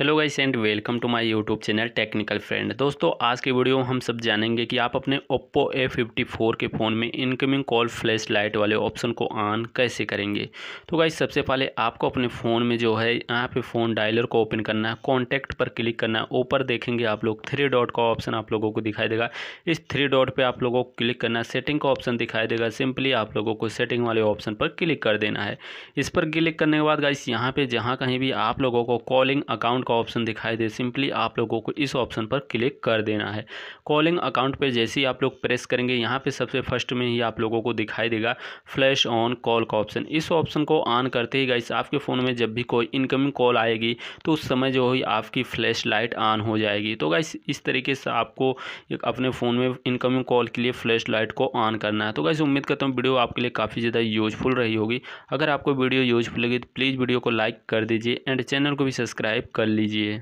hello guys and welcome to my YouTube channel technical friend दोस्तों आज की video में हम सब जानेंगे कि आप अपने ओप्पो ए फोर के फ़ोन में इनकमिंग कॉल फ्लैश लाइट वाले ऑप्शन को ऑन कैसे करेंगे तो गाइस सबसे पहले आपको अपने फ़ोन में जो है यहाँ पे फ़ोन डायलर को ओपन करना है कॉन्टैक्ट पर क्लिक करना है ऊपर देखेंगे आप लोग थ्री डॉट का ऑप्शन आप लोगों को दिखाई देगा इस थ्री डॉट पर आप लोगों को क्लिक करना है सेटिंग का ऑप्शन दिखाई देगा सिंपली आप लोगों को सेटिंग वाले ऑप्शन पर क्लिक कर देना है इस पर क्लिक करने के बाद गाइस यहाँ पर जहाँ कहीं भी आप लोगों को कॉलिंग अकाउंट का ऑप्शन दिखाई दे सिंपली आप लोगों को इस ऑप्शन पर क्लिक कर देना है कॉलिंग अकाउंट पर जैसे ही आप लोग प्रेस करेंगे यहाँ पर सबसे फर्स्ट में ही आप लोगों को दिखाई देगा फ्लैश ऑन कॉल का ऑप्शन इस ऑप्शन को ऑन करते ही गाइस आपके फ़ोन में जब भी कोई इनकमिंग कॉल आएगी तो उस समय जो है आपकी फ्लैश लाइट ऑन हो जाएगी तो गाइस इस तरीके से आपको अपने फ़ोन में इनकमिंग कॉल के लिए फ्लैश लाइट को ऑन करना है तो गाइस उम्मीद करता हूँ वीडियो आपके लिए काफ़ी ज़्यादा यूजफुल रही होगी अगर आपको वीडियो यूजफुल लगी तो प्लीज़ वीडियो को लाइक कर दीजिए एंड चैनल को भी सब्सक्राइब कर लीजिए लीजिए